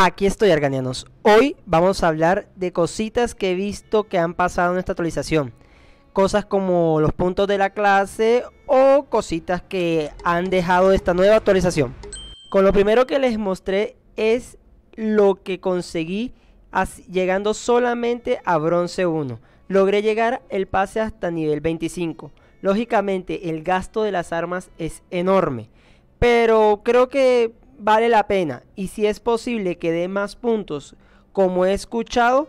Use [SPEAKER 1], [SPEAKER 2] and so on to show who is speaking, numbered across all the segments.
[SPEAKER 1] Aquí estoy, Arganianos. Hoy vamos a hablar de cositas que he visto que han pasado en esta actualización. Cosas como los puntos de la clase o cositas que han dejado esta nueva actualización. Con lo primero que les mostré es lo que conseguí llegando solamente a bronce 1. Logré llegar el pase hasta nivel 25. Lógicamente el gasto de las armas es enorme. Pero creo que vale la pena y si es posible que dé más puntos como he escuchado,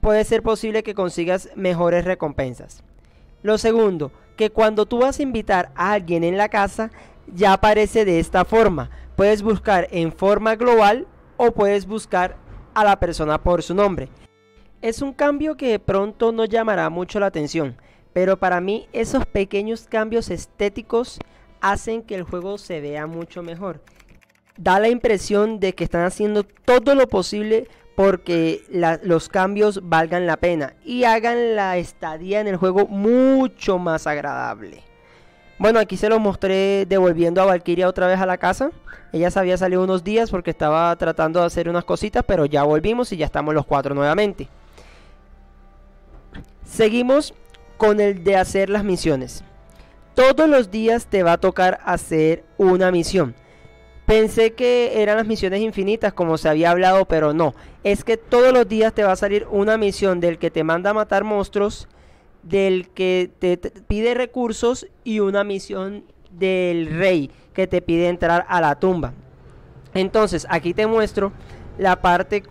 [SPEAKER 1] puede ser posible que consigas mejores recompensas. Lo segundo, que cuando tú vas a invitar a alguien en la casa, ya aparece de esta forma. Puedes buscar en forma global o puedes buscar a la persona por su nombre. Es un cambio que pronto no llamará mucho la atención, pero para mí esos pequeños cambios estéticos hacen que el juego se vea mucho mejor da la impresión de que están haciendo todo lo posible porque los cambios valgan la pena y hagan la estadía en el juego mucho más agradable. Bueno, aquí se los mostré devolviendo a Valkyria otra vez a la casa. Ella se había salido unos días porque estaba tratando de hacer unas cositas, pero ya volvimos y ya estamos los cuatro nuevamente. Seguimos con el de hacer las misiones. Todos los días te va a tocar hacer una misión. Pensé que eran las misiones infinitas, como se había hablado, pero no. Es que todos los días te va a salir una misión del que te manda a matar monstruos, del que te pide recursos y una misión del rey que te pide entrar a la tumba. Entonces, aquí te muestro la parte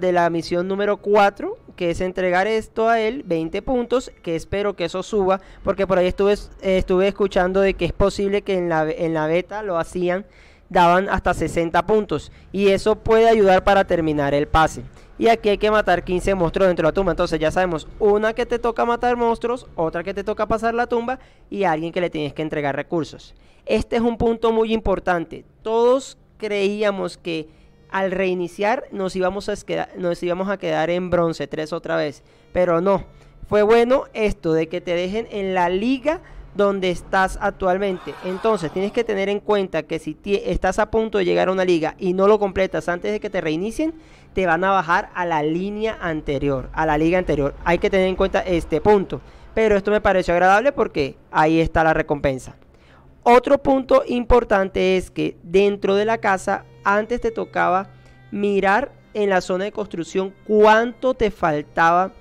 [SPEAKER 1] de la misión número 4, que es entregar esto a él, 20 puntos, que espero que eso suba, porque por ahí estuve, estuve escuchando de que es posible que en la, en la beta lo hacían daban hasta 60 puntos y eso puede ayudar para terminar el pase. Y aquí hay que matar 15 monstruos dentro de la tumba. Entonces ya sabemos, una que te toca matar monstruos, otra que te toca pasar la tumba y alguien que le tienes que entregar recursos. Este es un punto muy importante. Todos creíamos que al reiniciar nos íbamos a quedar, nos íbamos a quedar en bronce 3 otra vez, pero no. Fue bueno esto de que te dejen en la liga donde estás actualmente. Entonces tienes que tener en cuenta que si estás a punto de llegar a una liga y no lo completas antes de que te reinicien, te van a bajar a la línea anterior, a la liga anterior. Hay que tener en cuenta este punto. Pero esto me pareció agradable porque ahí está la recompensa. Otro punto importante es que dentro de la casa antes te tocaba mirar en la zona de construcción cuánto te faltaba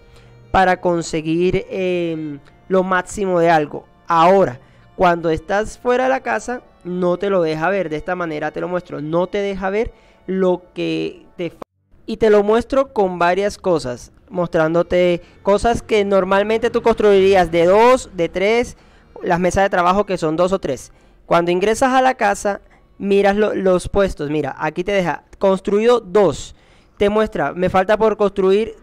[SPEAKER 1] para conseguir em, lo máximo de algo. Ahora, cuando estás fuera de la casa, no te lo deja ver. De esta manera te lo muestro. No te deja ver lo que te y te lo muestro con varias cosas, mostrándote cosas que normalmente tú construirías de dos, de tres, las mesas de trabajo que son dos o tres. Cuando ingresas a la casa, miras los puestos. Mira, aquí te deja construido dos. Te muestra, me falta por construir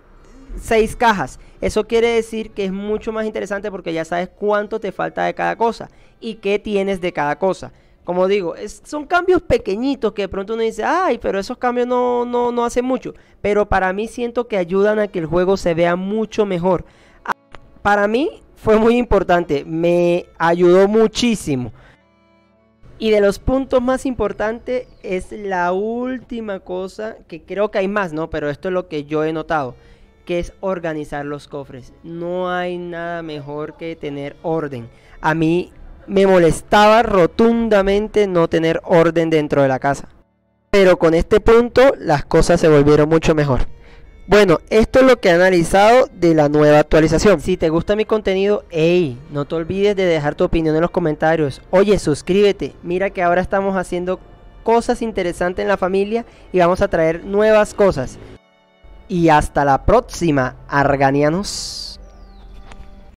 [SPEAKER 1] seis cajas. Eso quiere decir que es mucho más interesante porque ya sabes cuánto te falta de cada cosa y qué tienes de cada cosa. Como digo, son cambios pequeñitos que de pronto uno dice, ay, pero esos cambios no, no, no hacen mucho. Pero para mí siento que ayudan a que el juego se vea mucho mejor. Ah, para mí fue muy importante, me ayudó muchísimo. Y de los puntos más importantes es la última cosa, que creo que hay más, ¿no? Pero esto es lo que yo he notado que es organizar los cofres. No hay nada mejor que tener orden. A mí me molestaba rotundamente no tener orden dentro de la casa. Pero con este punto las cosas se volvieron mucho mejor. Bueno, esto es lo que he analizado de la nueva actualización. Si te gusta mi contenido, hey, no te olvides de dejar tu opinión en los comentarios. Oye, suscríbete. Mira que ahora estamos haciendo cosas interesantes en la familia y vamos a traer nuevas cosas. Y hasta la próxima, Arganianos.